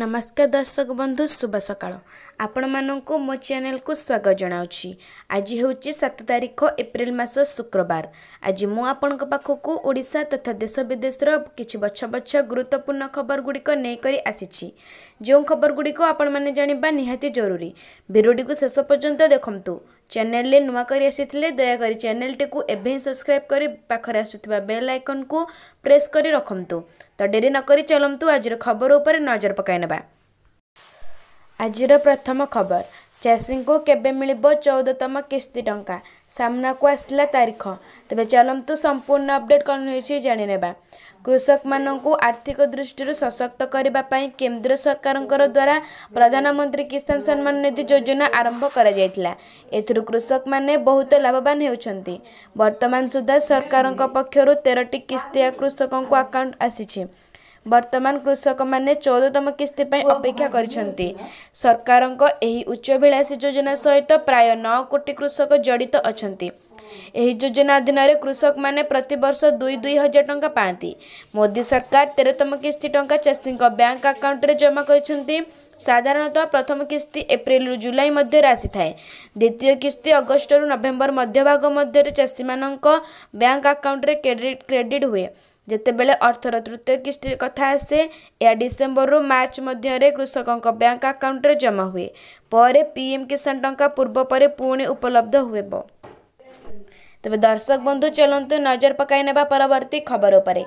ନମସ୍କାର ଦର୍ଶକ ବନ୍ଧୁ ଶୁଭ ସକାଳ ଆପଣମାନଙ୍କୁ ମୋ ଚ୍ୟାନେଲକୁ ସ୍ୱାଗତ ଜଣାଉଛି ଆଜି ହେଉଛି ସାତ ତାରିଖ ଏପ୍ରିଲ ମାସ ଶୁକ୍ରବାର ଆଜି ମୁଁ ଆପଣଙ୍କ ପାଖକୁ ଓଡ଼ିଶା ତଥା ଦେଶ ବିଦେଶର କିଛି ବଛ ବଛ ଗୁରୁତ୍ୱପୂର୍ଣ୍ଣ ଖବରଗୁଡ଼ିକ ନେଇକରି ଆସିଛି ଯେଉଁ ଖବରଗୁଡ଼ିକ ଆପଣମାନେ ଜାଣିବା ନିହାତି ଜରୁରୀ ଭିଡ଼ିଓଟିକୁ ଶେଷ ପର୍ଯ୍ୟନ୍ତ ଦେଖନ୍ତୁ ଚ୍ୟାନେଲରେ ନୂଆ କରି ଆସିଥିଲେ ଦୟାକରି ଚ୍ୟାନେଲଟିକୁ ଏବେ ହିଁ ସବସ୍କ୍ରାଇବ୍ କରି ପାଖରେ ଆସୁଥିବା ବେଲ୍ ଆଇକନ୍କୁ ପ୍ରେସ୍ କରି ରଖନ୍ତୁ ତ ଡେରି ନକରି ଚଲନ୍ତୁ ଆଜିର ଖବର ଉପରେ ନଜର ପକାଇ ନେବା ଆଜିର ପ୍ରଥମ ଖବର ଚାଷୀଙ୍କୁ କେବେ ମିଳିବ ଚଉଦତମ କିସ୍ତି ଟଙ୍କା ସାମ୍ନାକୁ ଆସିଲା ତାରିଖ ତେବେ ଚାଲନ୍ତୁ ସମ୍ପୂର୍ଣ୍ଣ ଅପଡେଟ୍ କ'ଣ ହୋଇଛି ଜାଣିନେବା କୃଷକମାନଙ୍କୁ ଆର୍ଥିକ ଦୃଷ୍ଟିରୁ ସଶକ୍ତ କରିବା ପାଇଁ କେନ୍ଦ୍ର ସରକାରଙ୍କର ଦ୍ୱାରା ପ୍ରଧାନମନ୍ତ୍ରୀ କିଷାନ ସମ୍ମାନ ନିଧି ଯୋଜନା ଆରମ୍ଭ କରାଯାଇଥିଲା ଏଥିରୁ କୃଷକମାନେ ବହୁତ ଲାଭବାନ ହେଉଛନ୍ତି ବର୍ତ୍ତମାନ ସୁଦ୍ଧା ସରକାରଙ୍କ ପକ୍ଷରୁ ତେରଟି କିସ୍ତିଆ କୃଷକଙ୍କୁ ଆକାଉଣ୍ଟ ଆସିଛି ବର୍ତ୍ତମାନ କୃଷକମାନେ ଚଉଦତମ କିସ୍ତି ପାଇଁ ଅପେକ୍ଷା କରିଛନ୍ତି ସରକାରଙ୍କ ଏହି ଉଚ୍ଚାଭିଳାଷୀ ଯୋଜନା ସହିତ ପ୍ରାୟ ନଅ କୋଟି କୃଷକ ଜଡ଼ିତ ଅଛନ୍ତି ଏହି ଯୋଜନା ଅଧୀନରେ କୃଷକମାନେ ପ୍ରତିବର୍ଷ ଦୁଇ ଦୁଇ ହଜାର ଟଙ୍କା ପାଆନ୍ତି ମୋଦି ସରକାର ତେରତମ କିସ୍ତି ଟଙ୍କା ଚାଷୀଙ୍କ ବ୍ୟାଙ୍କ ଆକାଉଣ୍ଟରେ ଜମା କରିଛନ୍ତି ସାଧାରଣତଃ ପ୍ରଥମ କିସ୍ତି ଏପ୍ରିଲରୁ ଜୁଲାଇ ମଧ୍ୟରେ ଆସିଥାଏ ଦ୍ୱିତୀୟ କିସ୍ତି ଅଗଷ୍ଟରୁ ନଭେମ୍ବର ମଧ୍ୟଭାଗ ମଧ୍ୟରେ ଚାଷୀମାନଙ୍କ ବ୍ୟାଙ୍କ ଆକାଉଣ୍ଟରେ କ୍ରେଡ଼ିଟ୍ ହୁଏ ଯେତେବେଳେ ଅର୍ଥର ତୃତୀୟ କିସ୍ତି କଥା ଆସେ ଏହା ଡିସେମ୍ବରରୁ ମାର୍ଚ୍ଚ ମଧ୍ୟରେ କୃଷକଙ୍କ ବ୍ୟାଙ୍କ ଆକାଉଣ୍ଟରେ ଜମା ହୁଏ ପରେ ପିଏମ୍ କିଷାନ ଟଙ୍କା ପୂର୍ବ ପରେ ପୁଣି ଉପଲବ୍ଧ ହେବ ତେବେ ଦର୍ଶକ ବନ୍ଧୁ ଚଲନ୍ତୁ ନଜର ପକାଇ ନେବା ପରବର୍ତ୍ତୀ ଖବର ଉପରେ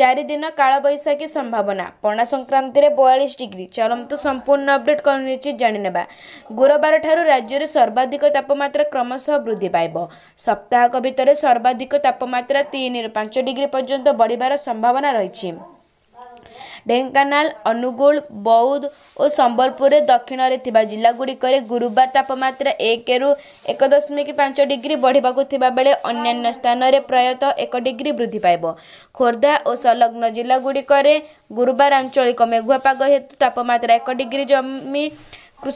ଚାରିଦିନ କାଳବୈଶାଖୀ ସମ୍ଭାବନା ପଣା ସଂକ୍ରାନ୍ତିରେ ବୟାଳିଶ ଡିଗ୍ରୀ ଚଲନ୍ତୁ ସମ୍ପୂର୍ଣ୍ଣ ଅପଡେଟ୍ କ'ଣ ହୋଇଛି ଜାଣିନେବା ଗୁରୁବାର ଠାରୁ ରାଜ୍ୟରେ ସର୍ବାଧିକ ତାପମାତ୍ରା କ୍ରମଶଃ ବୃଦ୍ଧି ପାଇବ ସପ୍ତାହକ ଭିତରେ ସର୍ବାଧିକ ତାପମାତ୍ରା ତିନିରୁ ପାଞ୍ଚ ଡିଗ୍ରୀ ପର୍ଯ୍ୟନ୍ତ ବଢ଼ିବାର ସମ୍ଭାବନା ରହିଛି ଢେଙ୍କାନାଳ ଅନୁଗୁଳ ବୌଦ୍ଧ ଓ ସମ୍ବଲପୁରରେ ଦକ୍ଷିଣରେ ଥିବା ଜିଲ୍ଲାଗୁଡ଼ିକରେ ଗୁରୁବାର ତାପମାତ୍ରା ଏକରୁ ଏକ ଦଶମିକ ପାଞ୍ଚ ଡିଗ୍ରୀ ବଢ଼ିବାକୁ ଥିବାବେଳେ ଅନ୍ୟାନ୍ୟ ସ୍ଥାନରେ ପ୍ରାୟତଃ ଏକ ଡିଗ୍ରୀ ବୃଦ୍ଧି ପାଇବ ଖୋର୍ଦ୍ଧା ଓ ସଂଲଗ୍ନ ଜିଲ୍ଲାଗୁଡ଼ିକରେ ଗୁରୁବାର ଆଞ୍ଚଳିକ ମେଘୁଆ ପାଗ ହେତୁ ତାପମାତ୍ରା ଏକ ଡିଗ୍ରୀ ଜମି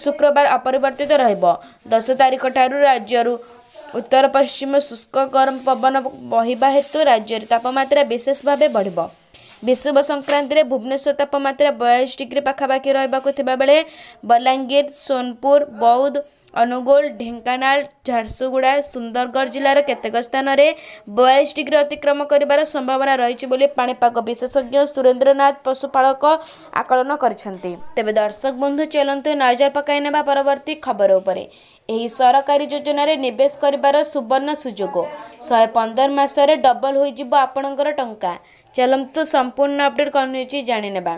ଶୁକ୍ରବାର ଅପରିବର୍ତ୍ତିତ ରହିବ ଦଶ ତାରିଖଠାରୁ ରାଜ୍ୟରୁ ଉତ୍ତର ପଶ୍ଚିମ ଶୁଷ୍କ ଗରମ ପବନ ବହିବା ହେତୁ ରାଜ୍ୟରେ ତାପମାତ୍ରା ବିଶେଷ ଭାବେ ବଢ଼ିବ ବିଷୁବ ସଂକ୍ରାନ୍ତିରେ ଭୁବନେଶ୍ୱର ତାପମାତ୍ରା ବୟାଳିଶ ଡିଗ୍ରୀ ପାଖାପାଖି ରହିବାକୁ ଥିବାବେଳେ ବଲାଙ୍ଗୀର ସୋନପୁର ବୌଦ୍ଧ ଅନୁଗୁଳ ଢେଙ୍କାନାଳ ଝାରସୁଗୁଡ଼ା ସୁନ୍ଦରଗଡ଼ ଜିଲ୍ଲାର କେତେକ ସ୍ଥାନରେ ବୟାଳିଶ ଡିଗ୍ରୀ ଅତିକ୍ରମ କରିବାର ସମ୍ଭାବନା ରହିଛି ବୋଲି ପାଣିପାଗ ବିଶେଷଜ୍ଞ ସୁରେନ୍ଦ୍ରନାଥ ପଶୁପାଳକ ଆକଳନ କରିଛନ୍ତି ତେବେ ଦର୍ଶକ ବନ୍ଧୁ ଚଲନ୍ତୁ ନଜର ପକାଇ ନେବା ପରବର୍ତ୍ତୀ ଖବର ଉପରେ ଏହି ସରକାରୀ ଯୋଜନାରେ ନିବେଶ କରିବାର ସୁବର୍ଣ୍ଣ ସୁଯୋଗ ଶହେ ପନ୍ଦର ମାସରେ ଡବଲ ହୋଇଯିବ ଆପଣଙ୍କର ଟଙ୍କା ଚାଲନ୍ତୁ ସମ୍ପୂର୍ଣ୍ଣ ଅପଡ଼େଟ୍ କ'ଣ ହେଉଛି ଜାଣିନେବା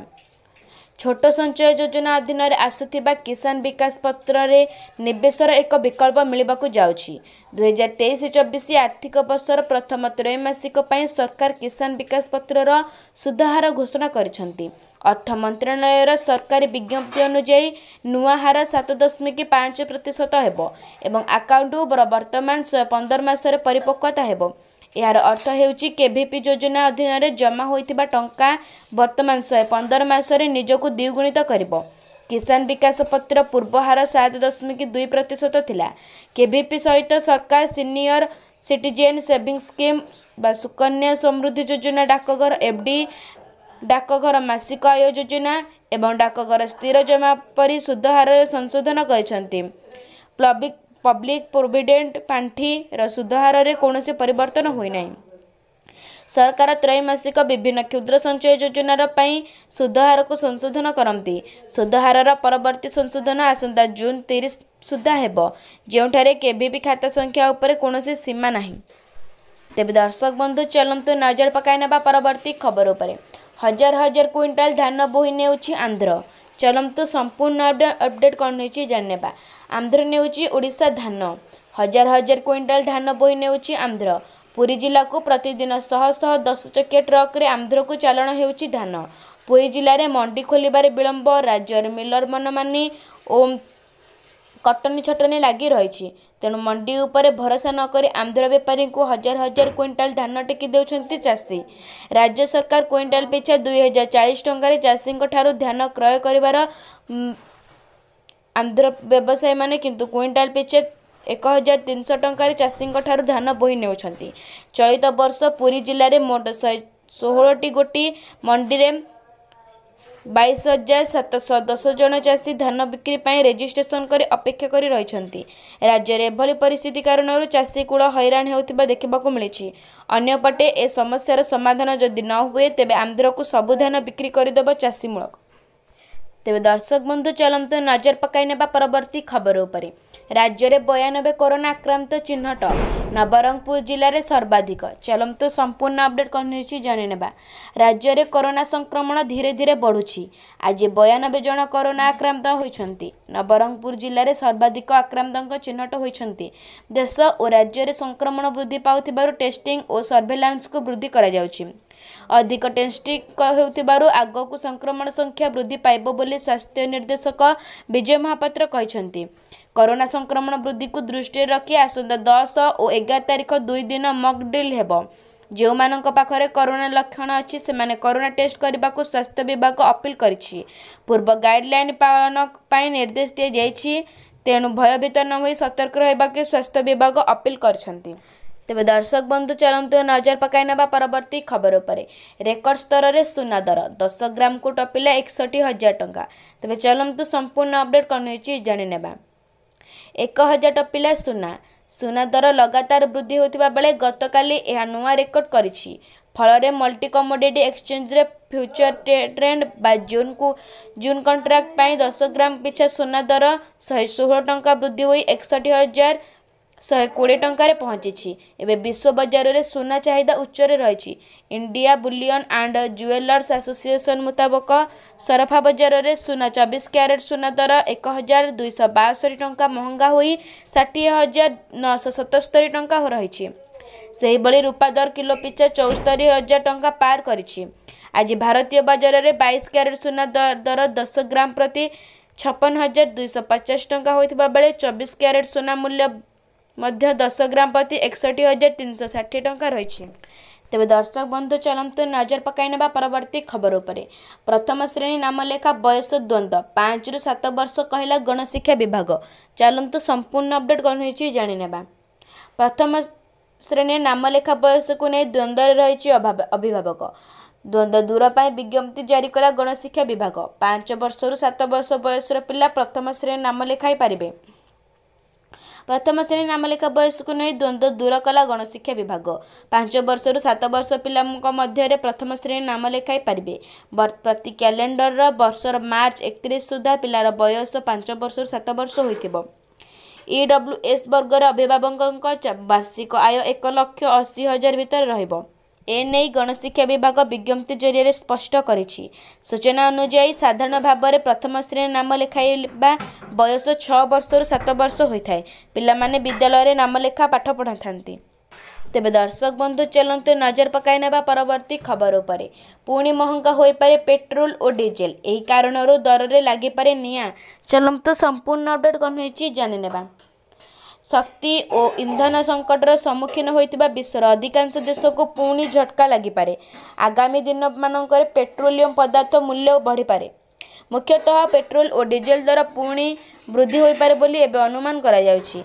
ଛୋଟ ସଞ୍ଚୟ ଯୋଜନା ଅଧୀନରେ ଆସୁଥିବା କିଷାନ ବିକାଶ ପତ୍ରରେ ନିବେଶର ଏକ ବିକଳ୍ପ ମିଳିବାକୁ ଯାଉଛି ଦୁଇହଜାର ତେଇଶ ଚବିଶ ଆର୍ଥିକ ବର୍ଷର ପ୍ରଥମ ତ୍ରୟମାସିକ ପାଇଁ ସରକାର କିଷାନ ବିକାଶ ପତ୍ରର ସୁଧହାର ଘୋଷଣା କରିଛନ୍ତି ଅର୍ଥ ମନ୍ତ୍ରଣାଳୟର ସରକାରୀ ବିଜ୍ଞପ୍ତି ଅନୁଯାୟୀ ନୂଆ ହାର ସାତ ଦଶମିକ ପାଞ୍ଚ ପ୍ରତିଶତ ହେବ ଏବଂ ଆକାଉଣ୍ଟ ବର୍ତ୍ତମାନ ପନ୍ଦର ମାସରେ ପରିପକ୍ଵତା ହେବ ଏହାର ଅର୍ଥ ହେଉଛି କେଭିପି ଯୋଜନା ଅଧୀନରେ ଜମା ହୋଇଥିବା ଟଙ୍କା ବର୍ତ୍ତମାନ ଶହେ ପନ୍ଦର ମାସରେ ନିଜକୁ ଦ୍ୱିଗୁଣିତ କରିବ କିଷାନ ବିକାଶ ପତ୍ର ପୂର୍ବ ହାର ସାତ ଦଶମିକ ଦୁଇ ପ୍ରତିଶତ ଥିଲା କେଭିପି ସହିତ ସରକାର ସିନିୟର ସିଟିଜେନ୍ ସେଭିଂ ସ୍କିମ୍ ବା ସୁକନ୍ୟା ସମୃଦ୍ଧି ଯୋଜନା ଡାକଘର ଏଫ୍ ଡି ଡାକଘର ମାସିକ ଆୟ ଯୋଜନା ଏବଂ ଡାକଘର ସ୍ଥିର ଜମା ପରି ସୁଧ ହାରରେ ସଂଶୋଧନ କରିଛନ୍ତି ପ୍ଲବିକ ପବ୍ଲିକ୍ ପ୍ରୋଭିଡେଣ୍ଟ ପାଣ୍ଠିର ସୁଧ ହାରରେ କୌଣସି ପରିବର୍ତ୍ତନ ହୋଇନାହିଁ ସରକାର ତ୍ରୈମାସିକ ବିଭିନ୍ନ କ୍ଷୁଦ୍ର ସଞ୍ଚୟ ଯୋଜନାର ପାଇଁ ସୁଧହାରକୁ ସଂଶୋଧନ କରନ୍ତି ସୁଧହାରର ପରବର୍ତ୍ତୀ ସଂଶୋଧନ ଆସନ୍ତା ଜୁନ୍ ତିରିଶ ସୁଦ୍ଧା ହେବ ଯେଉଁଠାରେ କେବେ ବି ଖାତା ସଂଖ୍ୟା ଉପରେ କୌଣସି ସୀମା ନାହିଁ ତେବେ ଦର୍ଶକ ବନ୍ଧୁ ଚାଲନ୍ତୁ ନଜର ପକାଇ ନେବା ପରବର୍ତ୍ତୀ ଖବର ଉପରେ ହଜାର ହଜାର କୁଇଣ୍ଟାଲ ଧାନ ବୋହି ନେଉଛି ଆନ୍ଧ୍ର ଚଲନ୍ତୁ ସମ୍ପୂର୍ଣ୍ଣ ଅପଡ଼େଟ୍ କ'ଣ ହୋଇଛି ଜାଣିନେବା ଆନ୍ଧ୍ର ନେଉଛି ଓଡ଼ିଶା ଧାନ ହଜାର ହଜାର କ୍ୱିଣ୍ଟାଲ ଧାନ ବୋହି ନେଉଛି ଆନ୍ଧ୍ର ପୁରୀ ଜିଲ୍ଲାକୁ ପ୍ରତିଦିନ ଶହ ଶହ ଦଶ ଚକିଆ ଟ୍ରକରେ ଆନ୍ଧ୍ରକୁ ଚାଲାଣ ହେଉଛି ଧାନ ପୁରୀ ଜିଲ୍ଲାରେ ମଣ୍ଡି ଖୋଲିବାରେ ବିଳମ୍ବ ରାଜ୍ୟର ମିଲର ମନମାନି ଓ କଟନୀ ଛଟନୀ ଲାଗି ରହିଛି ତେଣୁ ମଣ୍ଡି ଉପରେ ଭରସା ନକରି ଆନ୍ଧ୍ର ବେପାରୀଙ୍କୁ ହଜାର ହଜାର କ୍ୱିଣ୍ଟାଲ ଧାନ ଟେକି ଦେଉଛନ୍ତି ଚାଷୀ ରାଜ୍ୟ ସରକାର କ୍ୱିଣ୍ଟାଲ ପିଛା ଦୁଇ ହଜାର ଚାଳିଶ ଟଙ୍କାରେ ଚାଷୀଙ୍କ ଠାରୁ ଧାନ କ୍ରୟ କରିବାର ଆନ୍ଧ୍ର ବ୍ୟବସାୟୀମାନେ କିନ୍ତୁ କୁଇଣ୍ଟାଲ ପିଛା ଏକ ହଜାର ତିନିଶହ ଟଙ୍କାରେ ଚାଷୀଙ୍କଠାରୁ ଧାନ ବୋହି ନେଉଛନ୍ତି ଚଳିତ ବର୍ଷ ପୁରୀ ଜିଲ୍ଲାରେ ମୋଟ ଶହେ ଷୋହଳଟି ଗୋଟି ମଣ୍ଡିରେ ବାଇଶ ହଜାର ସାତଶହ ଦଶ ଜଣ ଚାଷୀ ଧାନ ବିକ୍ରି ପାଇଁ ରେଜିଷ୍ଟ୍ରେସନ କରି ଅପେକ୍ଷା କରି ରହିଛନ୍ତି ରାଜ୍ୟରେ ଏଭଳି ପରିସ୍ଥିତି କାରଣରୁ ଚାଷୀ କୂଳ ହଇରାଣ ହେଉଥିବା ଦେଖିବାକୁ ମିଳିଛି ଅନ୍ୟପଟେ ଏ ସମସ୍ୟାର ସମାଧାନ ଯଦି ନ ହୁଏ ତେବେ ଆନ୍ଧ୍ରକୁ ସବୁ ଧାନ ବିକ୍ରି କରିଦେବ ଚାଷୀମୂଳକ ତେବେ ଦର୍ଶକ ବନ୍ଧୁ ଚଳନ୍ତୁ ନଜର ପକାଇ ନେବା ପରବର୍ତ୍ତୀ ଖବର ଉପରେ ରାଜ୍ୟରେ ବୟାନବେ କରୋନା ଆକ୍ରାନ୍ତ ଚିହ୍ନଟ ନବରଙ୍ଗପୁର ଜିଲ୍ଲାରେ ସର୍ବାଧିକ ଚଳନ୍ତୁ ସମ୍ପୂର୍ଣ୍ଣ ଅପଡେଟ୍ କହିଛି ଜଣାଇନେବା ରାଜ୍ୟରେ କରୋନା ସଂକ୍ରମଣ ଧୀରେ ଧୀରେ ବଢ଼ୁଛି ଆଜି ବୟାନବେ ଜଣ କରୋନା ଆକ୍ରାନ୍ତ ହୋଇଛନ୍ତି ନବରଙ୍ଗପୁର ଜିଲ୍ଲାରେ ସର୍ବାଧିକ ଆକ୍ରାନ୍ତଙ୍କ ଚିହ୍ନଟ ହୋଇଛନ୍ତି ଦେଶ ଓ ରାଜ୍ୟରେ ସଂକ୍ରମଣ ବୃଦ୍ଧି ପାଉଥିବାରୁ ଟେଷ୍ଟିଂ ଓ ସର୍ଭେଲାନ୍ସକୁ ବୃଦ୍ଧି କରାଯାଉଛି ଅଧିକ ଟେଷ୍ଟିକ ହେଉଥିବାରୁ ଆଗକୁ ସଂକ୍ରମଣ ସଂଖ୍ୟା ବୃଦ୍ଧି ପାଇବ ବୋଲି ସ୍ୱାସ୍ଥ୍ୟ ନିର୍ଦ୍ଦେଶକ ବିଜୟ ମହାପାତ୍ର କହିଛନ୍ତି କରୋନା ସଂକ୍ରମଣ ବୃଦ୍ଧିକୁ ଦୃଷ୍ଟିରେ ରଖି ଆସନ୍ତା ଦଶ ଓ ଏଗାର ତାରିଖ ଦୁଇ ଦିନ ମକ୍ଡ୍ରିଲ୍ ହେବ ଯେଉଁମାନଙ୍କ ପାଖରେ କରୋନା ଲକ୍ଷଣ ଅଛି ସେମାନେ କରୋନା ଟେଷ୍ଟ କରିବାକୁ ସ୍ୱାସ୍ଥ୍ୟ ବିଭାଗ ଅପିଲ୍ କରିଛି ପୂର୍ବ ଗାଇଡ଼ଲାଇନ୍ ପାଳନ ପାଇଁ ନିର୍ଦ୍ଦେଶ ଦିଆଯାଇଛି ତେଣୁ ଭୟଭୀତ ନ ହୋଇ ସତର୍କ ରହିବାକୁ ସ୍ୱାସ୍ଥ୍ୟ ବିଭାଗ ଅପିଲ୍ କରିଛନ୍ତି ତେବେ ଦର୍ଶକ ବନ୍ଧୁ ଚଳନ୍ତୁ ନଜର ପକାଇ ନେବା ପରବର୍ତ୍ତୀ ଖବର ଉପରେ ରେକର୍ଡ ସ୍ତରରେ ସୁନା ଦର ଦଶ ଗ୍ରାମକୁ ଟପିଲା ଏକଷଠି ହଜାର ଟଙ୍କା ତେବେ ଚଳନ୍ତୁ ସମ୍ପୂର୍ଣ୍ଣ ଅପଡେଟ କ'ଣ ହେଉଛି ଜାଣିନେବା ଏକ ହଜାର ଟପିଲା ସୁନା ସୁନା ଦର ଲଗାତାର ବୃଦ୍ଧି ହେଉଥିବା ବେଳେ ଗତକାଲି ଏହା ନୂଆ ରେକର୍ଡ କରିଛି ଫଳରେ ମଲ୍ଟି କମୋଡିଟି ଏକ୍ସଚେଞ୍ଜରେ ଫ୍ୟୁଚର ଟ୍ରେଣ୍ଡ ବା ଜୁନ୍କୁ ଜୁନ୍ କଣ୍ଟ୍ରାକ୍ଟ ପାଇଁ ଦଶ ଗ୍ରାମ ପିଛା ସୁନା ଦର ଶହେ ଷୋହଳ ଟଙ୍କା ବୃଦ୍ଧି ହୋଇ ଏକଷଠି ହଜାର ଶହେ କୋଡ଼ିଏ ଟଙ୍କାରେ ପହଞ୍ଚିଛି ଏବେ ବିଶ୍ୱ ବଜାରରେ ସୁନା ଚାହିଦା ଉଚ୍ଚରେ ରହିଛି India Bullion and Jewellers Association ମୁତାବକ ସରଫା ବଜାରରେ ସୁନା ଚବିଶ କ୍ୟାରେଟ୍ ସୁନା ଦର ଏକ ହଜାର ଦୁଇଶହ ବାସ୍ତରି ଟଙ୍କା ମହଙ୍ଗା ହୋଇ ଷାଠିଏ ହଜାର ନଅଶହ ସତସ୍ତରି ଟଙ୍କା ରହିଛି ସେହିଭଳି ରୂପା ଦର କିଲୋ ପିଛା ଚଉସ୍ତରି ହଜାର ଟଙ୍କା ପାର କରିଛି ଆଜି ଭାରତୀୟ ବଜାରରେ ବାଇଶ କ୍ୟାରେଟ୍ ସୁନା ଦର ଦଶ ଗ୍ରାମ ପ୍ରତି ଛପନ ହଜାର ଦୁଇଶହ ପଚାଶ ଟଙ୍କା ହୋଇଥିବା ବେଳେ ଚବିଶ କ୍ୟାରେଟ୍ ସୁନା ମୂଲ୍ୟ ମଧ୍ୟ ଦଶ ଗ୍ରାମ ପ୍ରତି ଏକଷଠି ହଜାର ତିନିଶହ ଷାଠିଏ ଟଙ୍କା ରହିଛି ତେବେ ଦର୍ଶକ ବନ୍ଧୁ ଚଳନ୍ତୁ ନଜର ପକାଇ ନେବା ପରବର୍ତ୍ତୀ ଖବର ଉପରେ ପ୍ରଥମ ଶ୍ରେଣୀ ନାମଲେଖା ବୟସ ଦ୍ୱନ୍ଦ୍ୱ ପାଞ୍ଚରୁ ସାତ ବର୍ଷ କହିଲା ଗଣଶିକ୍ଷା ବିଭାଗ ଚାଲନ୍ତୁ ସମ୍ପୂର୍ଣ୍ଣ ଅପଡେଟ୍ କ'ଣ ହୋଇଛି ଜାଣିନେବା ପ୍ରଥମ ଶ୍ରେଣୀ ନାମଲେଖା ବୟସକୁ ନେଇ ଦ୍ୱନ୍ଦ୍ୱରେ ରହିଛି ଅଭିଭାବକ ଦ୍ୱନ୍ଦ୍ୱ ଦୂର ପାଇଁ ବିଜ୍ଞପ୍ତି ଜାରି କଲା ଗଣଶିକ୍ଷା ବିଭାଗ ପାଞ୍ଚ ବର୍ଷରୁ ସାତ ବର୍ଷ ବୟସର ପିଲା ପ୍ରଥମ ଶ୍ରେଣୀ ନାମ ଲେଖାଇ ପାରିବେ ପ୍ରଥମ ଶ୍ରେଣୀ ନାମଲେଖା ବୟସକୁ ନେଇ ଦ୍ୱନ୍ଦ୍ୱ ଦୂର କଲା ଗଣଶିକ୍ଷା ବିଭାଗ ପାଞ୍ଚ ବର୍ଷରୁ ସାତ ବର୍ଷ ପିଲାଙ୍କ ମଧ୍ୟରେ ପ୍ରଥମ ଶ୍ରେଣୀ ନାମ ଲେଖାଇ ପାରିବେ ପ୍ରତି କ୍ୟାଲେଣ୍ଡରର ବର୍ଷର ମାର୍ଚ୍ଚ ଏକତିରିଶ ସୁଦ୍ଧା ପିଲାର ବୟସ ପାଞ୍ଚ ବର୍ଷରୁ ସାତ ବର୍ଷ ହୋଇଥିବ ଇ ଡବ୍ଲ୍ୟୁ ଏସ୍ ବର୍ଗରେ ଅଭିଭାବକଙ୍କ ବାର୍ଷିକ ଆୟ ଏକ ଲକ୍ଷ ଅଶୀ ହଜାର ଭିତରେ ରହିବ ଏନେଇ ଗଣଶିକ୍ଷା ବିଭାଗ ବିଜ୍ଞପ୍ତି ଜରିଆରେ ସ୍ପଷ୍ଟ କରିଛି ସୂଚନା ଅନୁଯାୟୀ ସାଧାରଣ ଭାବରେ ପ୍ରଥମ ଶ୍ରେଣୀ ନାମ ଲେଖାଇବା ବୟସ ଛଅ ବର୍ଷରୁ ସାତ ବର୍ଷ ହୋଇଥାଏ ପିଲାମାନେ ବିଦ୍ୟାଳୟରେ ନାମଲେଖା ପାଠ ପଢ଼ାଥାନ୍ତି ତେବେ ଦର୍ଶକ ବନ୍ଧୁ ଚାଲନ୍ତୁ ନଜର ପକାଇ ନେବା ପରବର୍ତ୍ତୀ ଖବର ଉପରେ ପୁଣି ମହଙ୍ଗା ହୋଇପାରେ ପେଟ୍ରୋଲ ଓ ଡିଜେଲ ଏହି କାରଣରୁ ଦରରେ ଲାଗିପାରେ ନିଆଁ ଚାଲନ୍ତୁ ସମ୍ପୂର୍ଣ୍ଣ ଅପଡେଟ୍ କ'ଣ ହୋଇଛି ଜାଣିନେବା ଶକ୍ତି ଓ ଇନ୍ଧନ ସଙ୍କଟର ସମ୍ମୁଖୀନ ହୋଇଥିବା ବିଶ୍ୱର ଅଧିକାଂଶ ଦେଶକୁ ପୁଣି ଝଟକା ଲାଗିପାରେ ଆଗାମୀ ଦିନମାନଙ୍କରେ ପେଟ୍ରୋଲିୟମ୍ ପଦାର୍ଥ ମୂଲ୍ୟ ବଢ଼ିପାରେ ମୁଖ୍ୟତଃ ପେଟ୍ରୋଲ ଓ ଡିଜେଲ ଦର ପୁଣି ବୃଦ୍ଧି ହୋଇପାରେ ବୋଲି ଏବେ ଅନୁମାନ କରାଯାଉଛି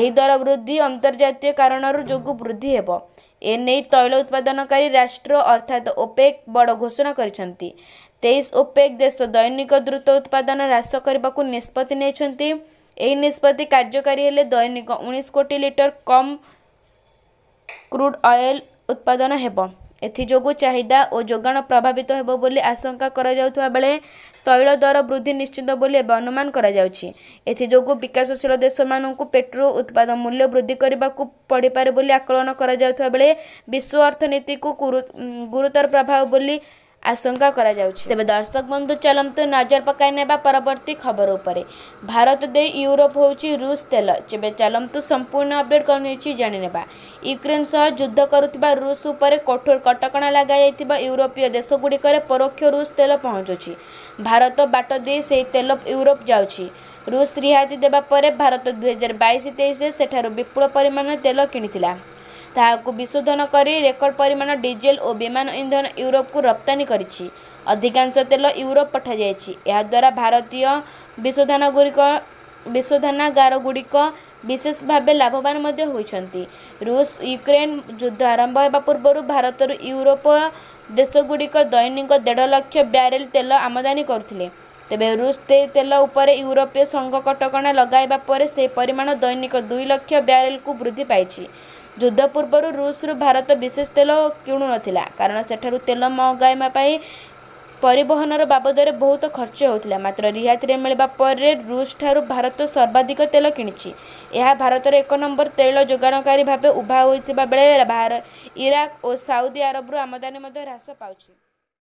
ଏହି ଦର ବୃଦ୍ଧି ଅନ୍ତର୍ଜାତୀୟ କାରଣରୁ ଯୋଗୁଁ ବୃଦ୍ଧି ହେବ ଏ ନେଇ ତୈଳ ଉତ୍ପାଦନକାରୀ ରାଷ୍ଟ୍ର ଅର୍ଥାତ୍ ଓପେକ୍ ବଡ଼ ଘୋଷଣା କରିଛନ୍ତି ତେଇଶ ଓପେକ୍ ଦେଶ ଦୈନିକ ଦ୍ରୁତ ଉତ୍ପାଦନ ହ୍ରାସ କରିବାକୁ ନିଷ୍ପତ୍ତି ନେଇଛନ୍ତି ଏହି ନିଷ୍ପତ୍ତି କାର୍ଯ୍ୟକାରୀ ହେଲେ ଦୈନିକ ଉଣେଇଶ କୋଟି ଲିଟର କମ୍ କ୍ରୁଡ୍ ଅଏଲ୍ ଉତ୍ପାଦନ ହେବ ଏଥିଯୋଗୁଁ ଚାହିଦା ଓ ଯୋଗାଣ ପ୍ରଭାବିତ ହେବ ବୋଲି ଆଶଙ୍କା କରାଯାଉଥିବା ବେଳେ ତୈଳ ଦର ବୃଦ୍ଧି ନିଶ୍ଚିତ ବୋଲି ଏବେ ଅନୁମାନ କରାଯାଉଛି ଏଥିଯୋଗୁଁ ବିକାଶଶୀଳ ଦେଶମାନଙ୍କୁ ପେଟ୍ରୋ ଉତ୍ପାଦ ମୂଲ୍ୟ ବୃଦ୍ଧି କରିବାକୁ ପଡ଼ିପାରେ ବୋଲି ଆକଳନ କରାଯାଉଥିବା ବେଳେ ବିଶ୍ୱ ଅର୍ଥନୀତିକୁ ଗୁରୁତର ପ୍ରଭାବ ବୋଲି ଆଶଙ୍କା କରାଯାଉଛି ତେବେ ଦର୍ଶକ ବନ୍ଧୁ ଚାଲନ୍ତୁ ନଜର ପକାଇ ନେବା ପରବର୍ତ୍ତୀ ଖବର ଉପରେ ଭାରତ ଦେଇ ୟୁରୋପ ହେଉଛି ରୁଷ ତେଲ ତେବେ ଚାଲନ୍ତୁ ସମ୍ପୂର୍ଣ୍ଣ ଅପଡେଟ୍ କ'ଣ ହେଇଛି ଜାଣିନେବା ୟୁକ୍ରେନ୍ ସହ ଯୁଦ୍ଧ କରୁଥିବା ରୁଷ ଉପରେ କଠୋର କଟକଣା ଲଗାଯାଇଥିବା ୟୁରୋପୀୟ ଦେଶଗୁଡ଼ିକରେ ପରୋକ୍ଷ ରୁଷ ତେଲ ପହଞ୍ଚୁଛି ଭାରତ ବାଟ ଦେଇ ସେହି ତେଲ ୟୁରୋପ ଯାଉଛି ରୁଷ ରିହାତି ଦେବା ପରେ ଭାରତ ଦୁଇହଜାର ବାଇଶ ତେଇଶରେ ସେଠାରୁ ବିପୁଳ ପରିମାଣରେ ତେଲ କିଣିଥିଲା ତାହାକୁ ବିଶୋଧନ କରି ରେକର୍ଡ ପରିମାଣ ଡିଜେଲ ଓ ବିମାନ ଇନ୍ଧନ ୟୁରୋପକୁ ରପ୍ତାନୀ କରିଛି ଅଧିକାଂଶ ତେଲ ୟୁରୋପ ପଠାଯାଇଛି ଏହାଦ୍ୱାରା ଭାରତୀୟ ବିଶୋଧନ ଗୁଡ଼ିକ ବିଶୋଧନାଗାର ଗୁଡ଼ିକ ବିଶେଷ ଭାବେ ଲାଭବାନ ମଧ୍ୟ ହୋଇଛନ୍ତି ରୁଷ ୟୁକ୍ରେନ୍ ଯୁଦ୍ଧ ଆରମ୍ଭ ହେବା ପୂର୍ବରୁ ଭାରତରୁ ୟୁରୋପ ଦେଶଗୁଡ଼ିକ ଦୈନିକ ଦେଢ଼ ଲକ୍ଷ ବ୍ୟାରେଲ ତେଲ ଆମଦାନୀ କରୁଥିଲେ ତେବେ ରୁଷ ତେଲ ଉପରେ ୟୁରୋପୀୟ ସଂଘ କଟକଣା ଲଗାଇବା ପରେ ସେ ପରିମାଣ ଦୈନିକ ଦୁଇ ଲକ୍ଷ ବ୍ୟାରେଲକୁ ବୃଦ୍ଧି ପାଇଛି ଯୁଦ୍ଧ ପୂର୍ବରୁ ରୁଷରୁ ଭାରତ ବିଶେଷ ତେଲ କିଣୁନଥିଲା କାରଣ ସେଠାରୁ ତେଲ ମଗାଇବା ପାଇଁ ପରିବହନର ବାବଦରେ ବହୁତ ଖର୍ଚ୍ଚ ହେଉଥିଲା ମାତ୍ର ରିହାତିରେ ମିଳିବା ପରେ ରୁଷଠାରୁ ଭାରତ ସର୍ବାଧିକ ତେଲ କିଣିଛି ଏହା ଭାରତର ଏକ ନମ୍ବର ତେଲ ଯୋଗାଣକାରୀ ଭାବେ ଉଭା ହୋଇଥିବା ବେଳେ ଇରାକ ଓ ସାଉଦି ଆରବରୁ ଆମଦାନୀ ମଧ୍ୟ ହ୍ରାସ ପାଉଛି